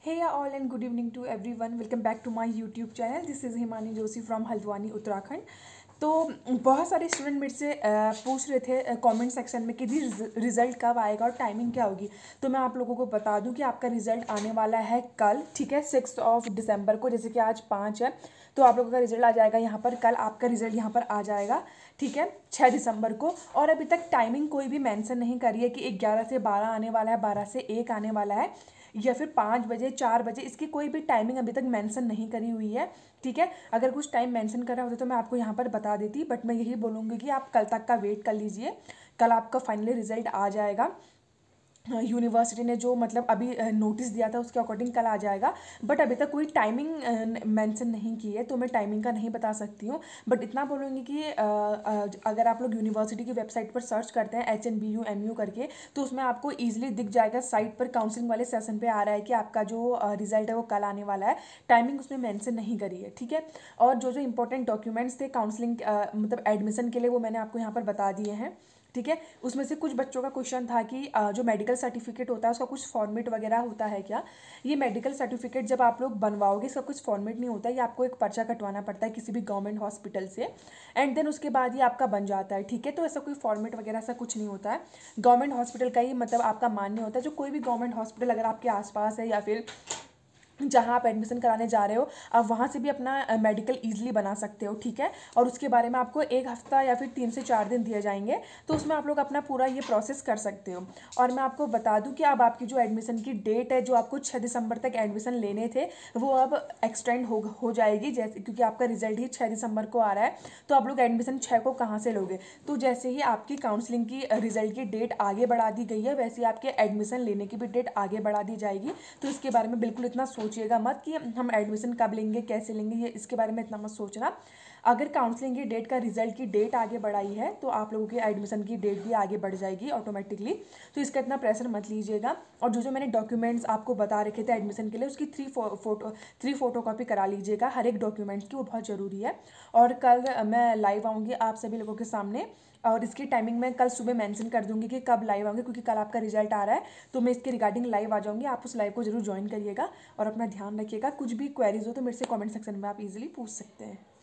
Hey all and good evening to everyone. Welcome back to my YouTube channel. This is Himani Joshi from Haldwani Uttarakhand तो बहुत सारे student मेरे से पूछ रहे थे कमेंट सेक्शन में कि दी रिज़ल्ट कब आएगा और टाइमिंग क्या होगी तो मैं आप लोगों को बता दूं कि आपका रिज़ल्ट आने वाला है कल ठीक है सिक्स ऑफ दिसंबर को जैसे कि आज पाँच है तो आप लोगों का रिज़ल्ट आ जाएगा यहाँ पर कल आपका रिज़ल्ट यहाँ पर आ जाएगा ठीक है छः दिसंबर को और अभी तक टाइमिंग कोई भी मैंसन नहीं करी है कि ग्यारह से बारह आने वाला है बारह से एक आने वाला है या फिर पाँच बजे चार बजे इसकी कोई भी टाइमिंग अभी तक मेंशन नहीं करी हुई है ठीक है अगर कुछ टाइम मेंशन करा होता तो मैं आपको यहाँ पर बता देती बट मैं यही बोलूँगी कि आप कल तक का वेट कर लीजिए कल आपका फाइनली रिजल्ट आ जाएगा यूनिवर्सिटी ने जो मतलब अभी नोटिस दिया था उसके अकॉर्डिंग कल आ जाएगा बट अभी तक कोई टाइमिंग मेंशन नहीं की है तो मैं टाइमिंग का नहीं बता सकती हूँ बट इतना बोलूँगी कि अगर आप लोग यूनिवर्सिटी की वेबसाइट पर सर्च करते हैं H N B U M U करके तो उसमें आपको ईजिली दिख जाएगा साइट पर काउंसलिंग वाले सेशन पर आ रहा है कि आपका जो रिजल्ट है वो कल आने वाला है टाइमिंग उसमें मैंसन नहीं करी है ठीक है और जो जो इंपॉर्टेंट डॉक्यूमेंट्स थे काउंसिलिंग मतलब एडमिशन के लिए वो मैंने आपको यहाँ पर बता दिए हैं ठीक है उसमें से कुछ बच्चों का क्वेश्चन था कि जो मेडिकल सर्टिफिकेट होता है उसका कुछ फॉर्मेट वगैरह होता है क्या ये मेडिकल सर्टिफिकेट जब आप लोग बनवाओगे इसका कुछ फॉर्मेट नहीं होता है ये आपको एक पर्चा कटवाना पड़ता है किसी भी गवर्नमेंट हॉस्पिटल से एंड देन उसके बाद ये आपका बन जाता है ठीक है तो ऐसा कोई फॉर्मेट वगैरह ऐसा कुछ नहीं होता है गवर्नमेंट हॉस्पिटल का ही मतलब आपका मान्य होता है जो कोई भी गवर्नमेंट हॉस्पिटल अगर आपके आसपास है या फिर जहाँ आप एडमिशन कराने जा रहे हो आप वहाँ से भी अपना मेडिकल ईजिली बना सकते हो ठीक है और उसके बारे में आपको एक हफ्ता या फिर तीन से चार दिन दिए जाएंगे तो उसमें आप लोग अपना पूरा ये प्रोसेस कर सकते हो और मैं आपको बता दूँ कि अब आपकी जो एडमिशन की डेट है जो आपको छः दिसंबर तक एडमिशन लेने थे वो अब एक्सटेंड हो हो जाएगी जैसे क्योंकि आपका रिजल्ट ही छः दिसंबर को आ रहा है तो आप लोग एडमिशन छः को कहाँ से लोगे तो जैसे ही आपकी काउंसलिंग की रिजल्ट की डेट आगे बढ़ा दी गई है वैसे ही आपके एडमिशन लेने की भी डेट आगे बढ़ा दी जाएगी तो इसके बारे में बिल्कुल इतना सोच सोचिएगा मत कि हम एडमिशन कब लेंगे कैसे लेंगे ये इसके बारे में इतना मत सोचना अगर काउंसलिंग की डेट का रिजल्ट की डेट आगे बढ़ाई है तो आप लोगों की एडमिशन की डेट भी आगे बढ़ जाएगी ऑटोमेटिकली तो इसका इतना प्रेशर मत लीजिएगा और जो जो मैंने डॉक्यूमेंट्स आपको बता रखे थे एडमिशन के लिए उसकी three photo three photocopy करा लीजिएगा हर एक डॉक्यूमेंट्स की वो बहुत ज़रूरी है और कल मैं लाइव आऊँगी आप सभी लोगों के सामने और इसकी टाइमिंग मैं कल सुबह मेंशन कर दूंगी कि कब लाइव आऊँगी क्योंकि कल आपका रिजल्ट आ रहा है तो मैं इसके रिगार्डिंग लाइव आ जाऊँगी आप उस लाइव को जरूर ज्वाइन करिएगा और अपना ध्यान रखिएगा कुछ भी क्वेरीज हो तो मेरे से कॉमेंट सेक्शन में आप ईजिली पूछ सकते हैं